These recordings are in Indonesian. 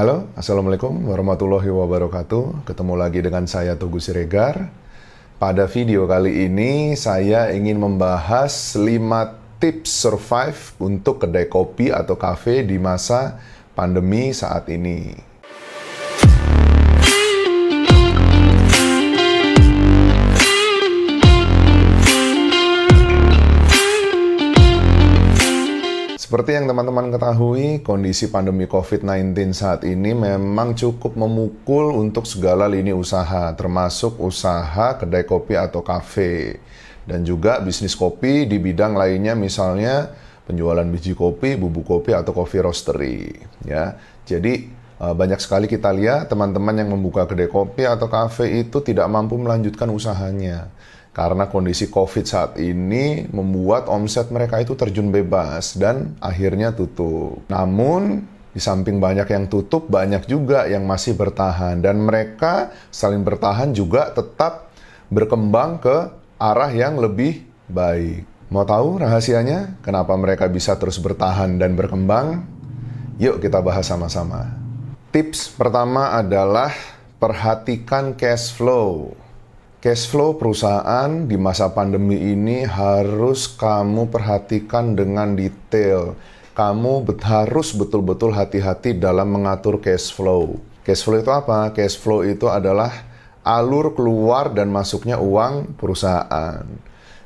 Halo, Assalamualaikum warahmatullahi wabarakatuh. Ketemu lagi dengan saya Tugu Siregar. Pada video kali ini saya ingin membahas 5 tips survive untuk kedai kopi atau kafe di masa pandemi saat ini. Seperti yang teman-teman ketahui, kondisi pandemi COVID-19 saat ini memang cukup memukul untuk segala lini usaha, termasuk usaha kedai kopi atau kafe, dan juga bisnis kopi di bidang lainnya misalnya penjualan biji kopi, bubuk kopi atau kopi roastery, ya. Jadi eh, banyak sekali kita lihat teman-teman yang membuka kedai kopi atau kafe itu tidak mampu melanjutkan usahanya karena kondisi COVID saat ini membuat omset mereka itu terjun bebas dan akhirnya tutup. Namun, di samping banyak yang tutup, banyak juga yang masih bertahan, dan mereka saling bertahan juga tetap berkembang ke arah yang lebih baik. Mau tahu rahasianya? Kenapa mereka bisa terus bertahan dan berkembang? Yuk, kita bahas sama-sama. Tips pertama adalah perhatikan cash flow. Cash flow perusahaan di masa pandemi ini harus kamu perhatikan dengan detail. Kamu bet harus betul-betul hati-hati dalam mengatur cash flow. Cash flow itu apa? Cash flow itu adalah alur keluar dan masuknya uang perusahaan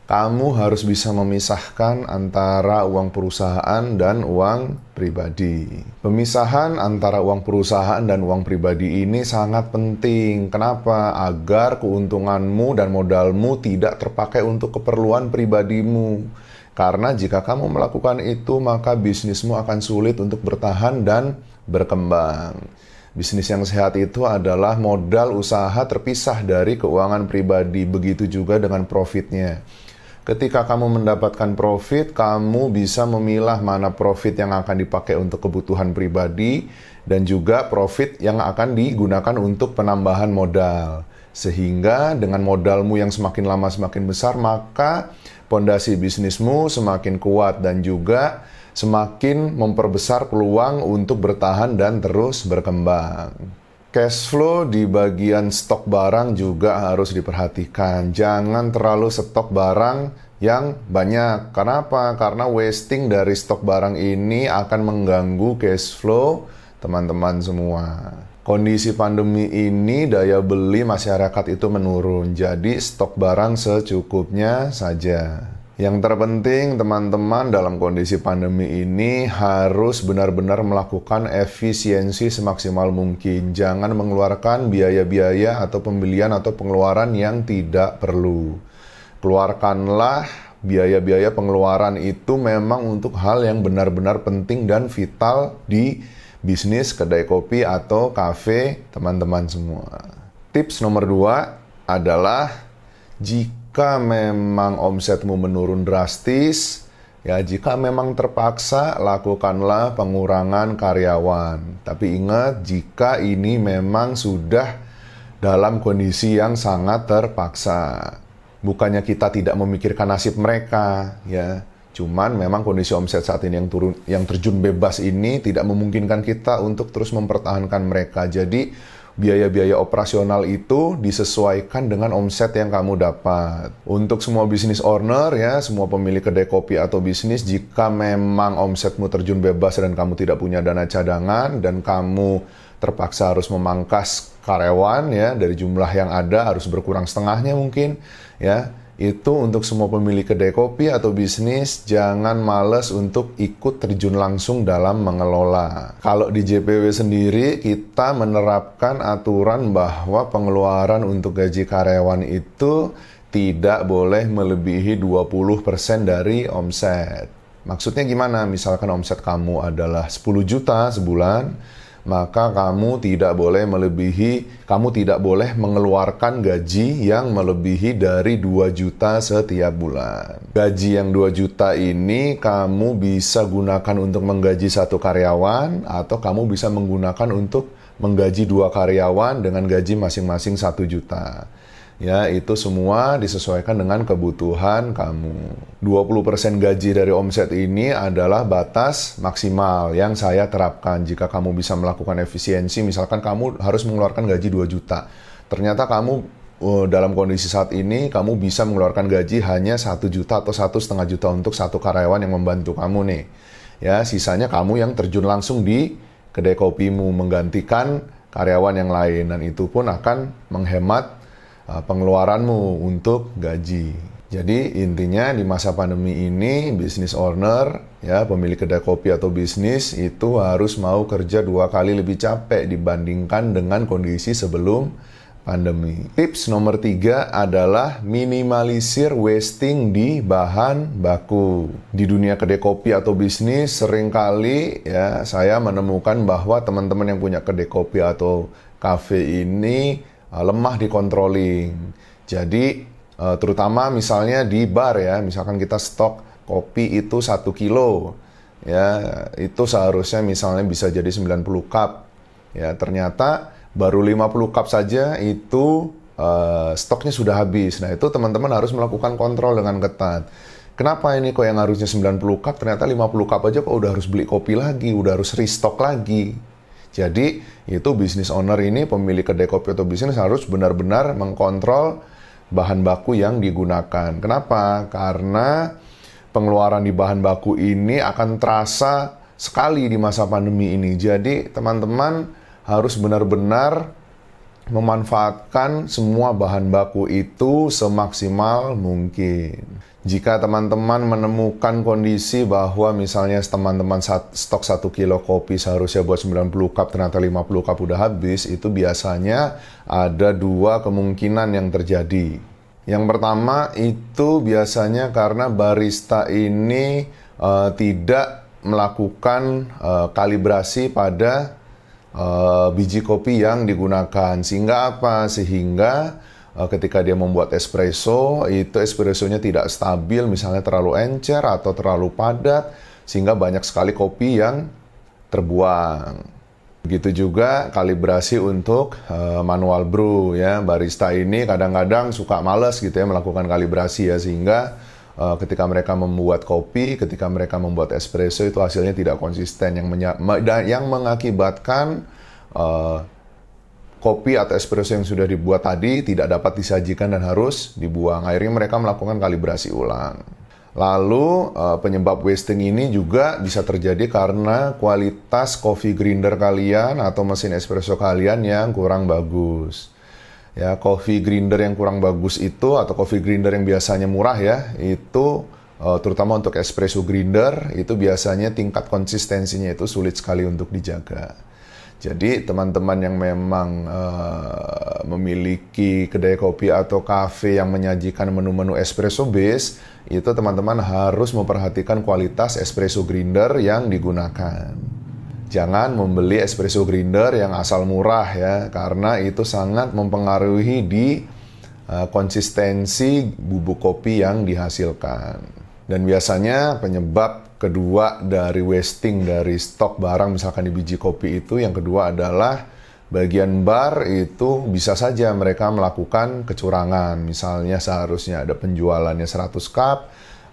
kamu harus bisa memisahkan antara uang perusahaan dan uang pribadi. Pemisahan antara uang perusahaan dan uang pribadi ini sangat penting. Kenapa? Agar keuntunganmu dan modalmu tidak terpakai untuk keperluan pribadimu. Karena jika kamu melakukan itu, maka bisnismu akan sulit untuk bertahan dan berkembang. Bisnis yang sehat itu adalah modal usaha terpisah dari keuangan pribadi, begitu juga dengan profitnya. Ketika kamu mendapatkan profit, kamu bisa memilah mana profit yang akan dipakai untuk kebutuhan pribadi dan juga profit yang akan digunakan untuk penambahan modal. Sehingga dengan modalmu yang semakin lama semakin besar, maka pondasi bisnismu semakin kuat dan juga semakin memperbesar peluang untuk bertahan dan terus berkembang. Cash flow di bagian stok barang juga harus diperhatikan. Jangan terlalu stok barang yang banyak. Kenapa? Karena wasting dari stok barang ini akan mengganggu cash flow teman-teman semua. Kondisi pandemi ini daya beli masyarakat itu menurun. Jadi stok barang secukupnya saja. Yang terpenting teman-teman dalam kondisi pandemi ini harus benar-benar melakukan efisiensi semaksimal mungkin. Jangan mengeluarkan biaya-biaya atau pembelian atau pengeluaran yang tidak perlu. Keluarkanlah biaya-biaya pengeluaran itu memang untuk hal yang benar-benar penting dan vital di bisnis kedai kopi atau kafe teman-teman semua. Tips nomor dua adalah jika jika memang omsetmu menurun drastis, ya jika memang terpaksa lakukanlah pengurangan karyawan. Tapi ingat jika ini memang sudah dalam kondisi yang sangat terpaksa. Bukannya kita tidak memikirkan nasib mereka, ya. Cuman memang kondisi omset saat ini yang turun yang terjun bebas ini tidak memungkinkan kita untuk terus mempertahankan mereka. Jadi biaya-biaya operasional itu disesuaikan dengan omset yang kamu dapat. Untuk semua bisnis owner ya, semua pemilik kedai kopi atau bisnis jika memang omsetmu terjun bebas dan kamu tidak punya dana cadangan dan kamu terpaksa harus memangkas karyawan ya dari jumlah yang ada harus berkurang setengahnya mungkin ya itu untuk semua pemilik kedai kopi atau bisnis jangan males untuk ikut terjun langsung dalam mengelola. Kalau di JPW sendiri kita menerapkan aturan bahwa pengeluaran untuk gaji karyawan itu tidak boleh melebihi 20% dari omset. Maksudnya gimana? Misalkan omset kamu adalah 10 juta sebulan, maka kamu tidak boleh melebihi, kamu tidak boleh mengeluarkan gaji yang melebihi dari 2 juta setiap bulan. Gaji yang 2 juta ini kamu bisa gunakan untuk menggaji satu karyawan atau kamu bisa menggunakan untuk menggaji dua karyawan dengan gaji masing-masing satu juta ya itu semua disesuaikan dengan kebutuhan kamu. 20% gaji dari omset ini adalah batas maksimal yang saya terapkan. Jika kamu bisa melakukan efisiensi, misalkan kamu harus mengeluarkan gaji 2 juta. Ternyata kamu eh, dalam kondisi saat ini kamu bisa mengeluarkan gaji hanya satu juta atau satu setengah juta untuk satu karyawan yang membantu kamu nih ya sisanya kamu yang terjun langsung di kedai kopimu menggantikan karyawan yang lain dan itu pun akan menghemat Uh, pengeluaranmu untuk gaji. Jadi intinya di masa pandemi ini bisnis owner ya pemilik kedai kopi atau bisnis itu harus mau kerja dua kali lebih capek dibandingkan dengan kondisi sebelum pandemi. Tips nomor tiga adalah minimalisir wasting di bahan baku. Di dunia kedai kopi atau bisnis, seringkali ya saya menemukan bahwa teman-teman yang punya kedai kopi atau kafe ini Ah, lemah di controlling. Jadi eh, terutama misalnya di bar ya, misalkan kita stok kopi itu satu kilo, ya itu seharusnya misalnya bisa jadi 90 cup, ya ternyata baru 50 cup saja itu uh, stoknya sudah habis. Nah itu teman-teman harus melakukan kontrol dengan ketat. Kenapa ini kok yang harusnya 90 cup ternyata 50 cup aja kok udah harus beli kopi lagi, udah harus restock lagi jadi itu bisnis owner ini pemilik kedai kopi atau bisnis harus benar-benar mengkontrol bahan baku yang digunakan. Kenapa? Karena pengeluaran di bahan baku ini akan terasa sekali di masa pandemi ini. Jadi teman-teman harus benar-benar memanfaatkan semua bahan baku itu semaksimal mungkin. Jika teman-teman menemukan kondisi bahwa misalnya teman-teman stok 1 kilo kopi seharusnya buat 90 cup ternyata 50 cup udah habis, itu biasanya ada dua kemungkinan yang terjadi. Yang pertama itu biasanya karena barista ini uh, tidak melakukan uh, kalibrasi pada Eh, biji kopi yang digunakan. Sehingga apa? Sehingga eh, ketika dia membuat espresso, itu espressonya tidak stabil, misalnya terlalu encer atau terlalu padat, sehingga banyak sekali kopi yang terbuang. Begitu juga kalibrasi untuk eh, manual brew ya. Barista ini kadang-kadang suka males gitu ya melakukan kalibrasi ya sehingga Eh, ketika mereka membuat kopi, ketika mereka membuat espresso itu hasilnya tidak konsisten yang yang mengakibatkan uh, kopi atau espresso yang sudah dibuat tadi tidak dapat disajikan dan harus dibuang. Akhirnya mereka melakukan kalibrasi ulang. Lalu uh, penyebab wasting ini juga bisa terjadi karena kualitas coffee grinder kalian atau mesin espresso kalian yang kurang bagus ya coffee grinder yang kurang bagus itu atau coffee grinder yang biasanya murah ya itu uh, terutama untuk espresso grinder itu biasanya tingkat konsistensinya itu sulit sekali untuk dijaga. Jadi teman-teman yang memang uh, memiliki kedai kopi atau kafe yang menyajikan menu-menu espresso base itu teman-teman harus memperhatikan kualitas espresso grinder yang digunakan. Jangan membeli espresso grinder yang asal murah ya, karena itu sangat mempengaruhi di eh, konsistensi bubuk kopi yang dihasilkan. Dan biasanya penyebab kedua dari wasting dari stok barang misalkan di biji kopi itu yang kedua adalah bagian bar itu bisa saja mereka melakukan kecurangan. Misalnya seharusnya ada penjualannya 100 cup,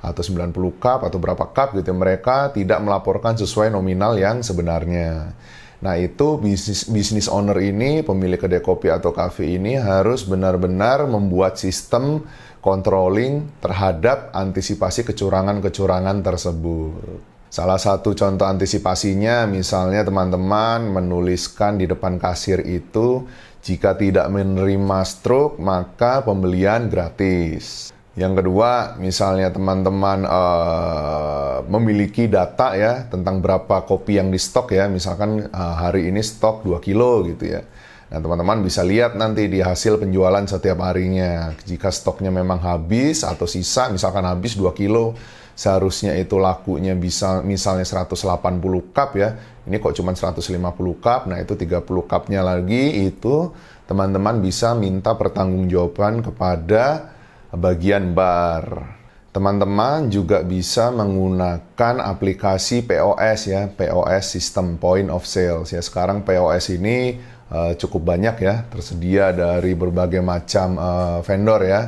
atau 90 cup atau berapa cup gitu mereka tidak melaporkan sesuai nominal yang sebenarnya. Nah itu bisnis bisnis owner ini pemilik kedai kopi atau kafe ini harus benar-benar membuat sistem controlling terhadap antisipasi kecurangan-kecurangan tersebut. Salah satu contoh antisipasinya misalnya teman-teman menuliskan di depan kasir itu jika tidak menerima stroke maka pembelian gratis. Yang kedua, misalnya teman-teman uh, memiliki data ya tentang berapa kopi yang di stok ya, misalkan uh, hari ini stok 2 kilo gitu ya. Nah, teman-teman bisa lihat nanti di hasil penjualan setiap harinya. Jika stoknya memang habis atau sisa, misalkan habis 2 kilo, seharusnya itu lakunya bisa misalnya 180 cup ya. Ini kok cuma 150 cup, nah itu 30 cupnya lagi itu teman-teman bisa minta pertanggungjawaban kepada bagian bar. Teman-teman juga bisa menggunakan aplikasi POS ya, POS System Point of sale ya. Sekarang POS ini uh, cukup banyak ya, tersedia dari berbagai macam uh, vendor ya.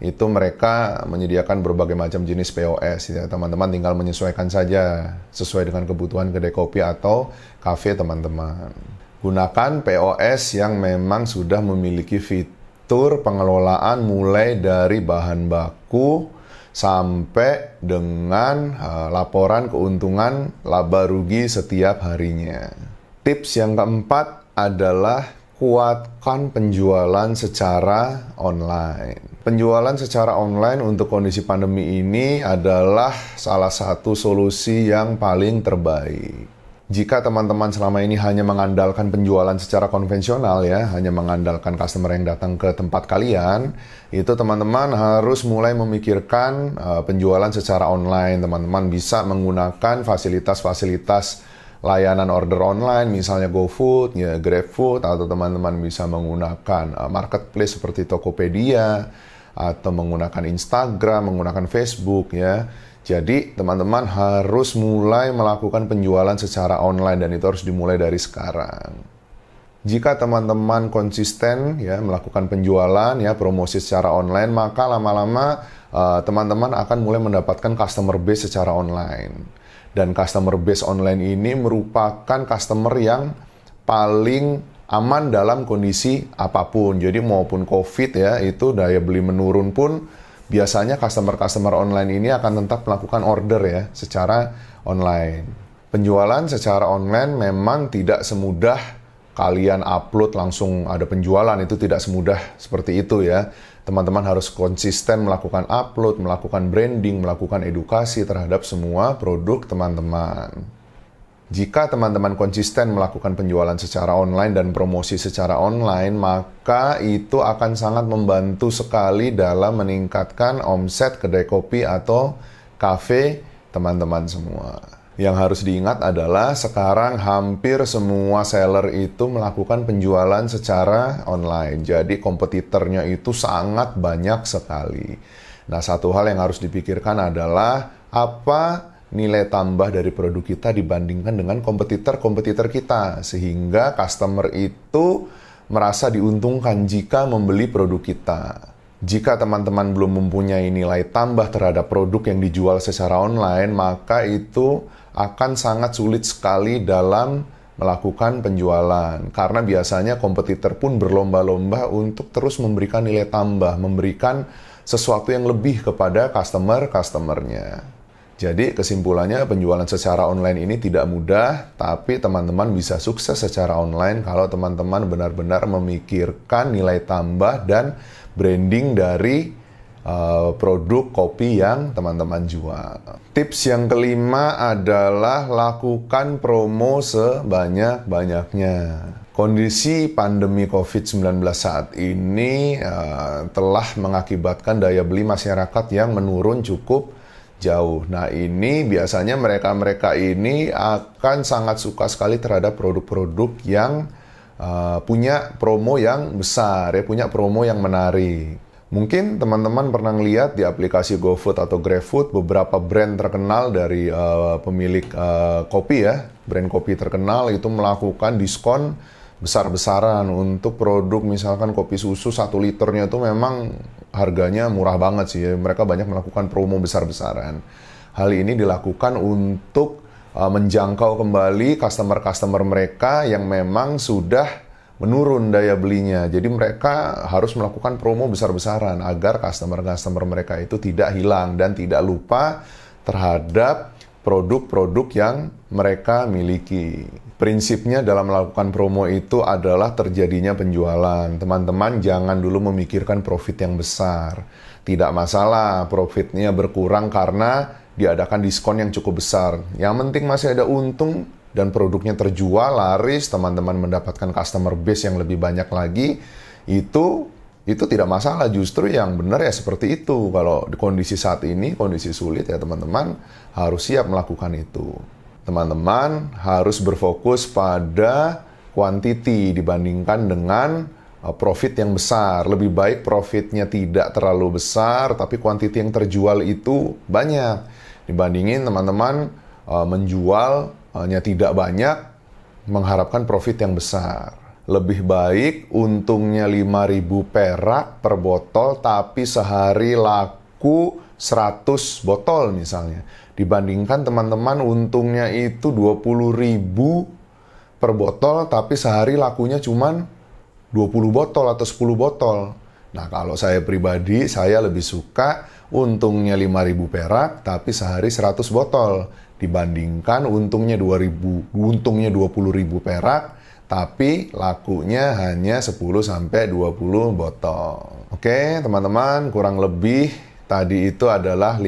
Itu mereka menyediakan berbagai macam jenis POS ya. Teman-teman tinggal menyesuaikan saja sesuai dengan kebutuhan kedai kopi atau kafe teman-teman. Gunakan POS yang memang sudah memiliki fitur mengatur pengelolaan mulai dari bahan baku sampai dengan uh, laporan keuntungan laba rugi setiap harinya. Tips yang keempat adalah kuatkan penjualan secara online. Penjualan secara online untuk kondisi pandemi ini adalah salah satu solusi yang paling terbaik jika teman-teman selama ini hanya mengandalkan penjualan secara konvensional ya, hanya mengandalkan customer yang datang ke tempat kalian, itu teman-teman harus mulai memikirkan uh, penjualan secara online. Teman-teman bisa menggunakan fasilitas-fasilitas layanan order online, misalnya GoFood, ya GrabFood, atau teman-teman bisa menggunakan uh, marketplace seperti Tokopedia atau menggunakan Instagram, menggunakan Facebook ya. Jadi teman-teman harus mulai melakukan penjualan secara online dan itu harus dimulai dari sekarang. Jika teman-teman konsisten ya melakukan penjualan ya promosi secara online maka lama-lama teman eh, teman-teman akan mulai mendapatkan customer base secara online. Dan customer base online ini merupakan customer yang paling aman dalam kondisi apapun. Jadi maupun COVID ya, itu daya beli menurun pun biasanya customer-customer online ini akan tetap melakukan order ya secara online. Penjualan secara online memang tidak semudah kalian upload langsung ada penjualan itu tidak semudah seperti itu ya. Teman-teman harus konsisten melakukan upload, melakukan branding, melakukan edukasi terhadap semua produk teman-teman. Jika teman-teman konsisten melakukan penjualan secara online dan promosi secara online, maka itu akan sangat membantu sekali dalam meningkatkan omset kedai kopi atau kafe teman-teman semua. Yang harus diingat adalah sekarang hampir semua seller itu melakukan penjualan secara online. Jadi kompetitornya itu sangat banyak sekali. Nah, satu hal yang harus dipikirkan adalah apa nilai tambah dari produk kita dibandingkan dengan kompetitor-kompetitor kita sehingga customer itu merasa diuntungkan jika membeli produk kita. Jika teman-teman belum mempunyai nilai tambah terhadap produk yang dijual secara online, maka itu akan sangat sulit sekali dalam melakukan penjualan karena biasanya kompetitor pun berlomba-lomba untuk terus memberikan nilai tambah, memberikan sesuatu yang lebih kepada customer-customernya. Jadi kesimpulannya penjualan secara online ini tidak mudah, tapi teman-teman bisa sukses secara online kalau teman-teman benar-benar memikirkan nilai tambah dan branding dari uh, produk kopi yang teman-teman jual. Tips yang kelima adalah lakukan promo sebanyak-banyaknya. Kondisi pandemi COVID-19 saat ini uh, telah mengakibatkan daya beli masyarakat yang menurun cukup jauh. Nah, ini biasanya mereka-mereka ini akan sangat suka sekali terhadap produk-produk yang uh, punya promo yang besar, ya punya promo yang menarik. Mungkin teman-teman pernah lihat di aplikasi GoFood atau GrabFood beberapa brand terkenal dari uh, pemilik uh, kopi ya, brand kopi terkenal itu melakukan diskon besar-besaran untuk produk misalkan kopi susu satu liternya itu memang harganya murah banget sih. Ya. Mereka banyak melakukan promo besar-besaran. Hal ini dilakukan untuk uh, menjangkau kembali customer-customer mereka yang memang sudah menurun daya belinya. Jadi mereka harus melakukan promo besar-besaran agar customer-customer mereka itu tidak hilang dan tidak lupa terhadap produk-produk yang mereka miliki. Prinsipnya dalam melakukan promo itu adalah terjadinya penjualan. Teman-teman jangan dulu memikirkan profit yang besar. Tidak masalah profitnya berkurang karena diadakan diskon yang cukup besar. Yang penting masih ada untung dan produknya terjual, laris, teman-teman mendapatkan customer base yang lebih banyak lagi. Itu itu tidak masalah justru yang benar ya seperti itu kalau di kondisi saat ini kondisi sulit ya teman-teman harus siap melakukan itu teman-teman harus berfokus pada quantity dibandingkan dengan uh, profit yang besar lebih baik profitnya tidak terlalu besar tapi quantity yang terjual itu banyak dibandingin teman-teman uh, menjualnya uh, tidak banyak mengharapkan profit yang besar lebih baik untungnya 5000 perak per botol tapi sehari laku 100 botol misalnya dibandingkan teman-teman untungnya itu 20.000 per botol tapi sehari lakunya cuman 20 botol atau 10 botol. Nah, kalau saya pribadi saya lebih suka untungnya 5.000 perak tapi sehari 100 botol dibandingkan untungnya 2.000 untungnya 20.000 perak tapi lakunya hanya 10 sampai 20 botol. Oke, teman-teman, kurang lebih tadi itu adalah 5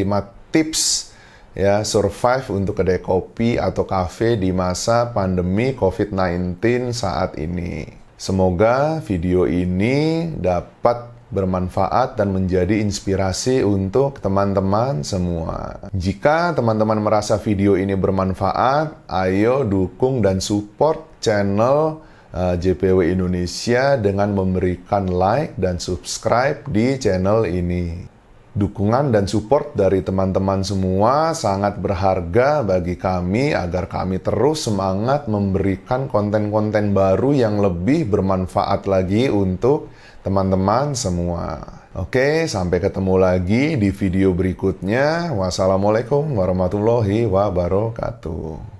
tips ya survive untuk kedai kopi atau kafe di masa pandemi COVID-19 saat ini. Semoga video ini dapat bermanfaat dan menjadi inspirasi untuk teman-teman semua. Jika teman-teman merasa video ini bermanfaat, ayo dukung dan support channel eh, JPW Indonesia dengan memberikan like dan subscribe di channel ini dukungan dan support dari teman-teman semua sangat berharga bagi kami agar kami terus semangat memberikan konten-konten baru yang lebih bermanfaat lagi untuk teman-teman semua. Oke, sampai ketemu lagi di video berikutnya. Wassalamualaikum warahmatullahi wabarakatuh.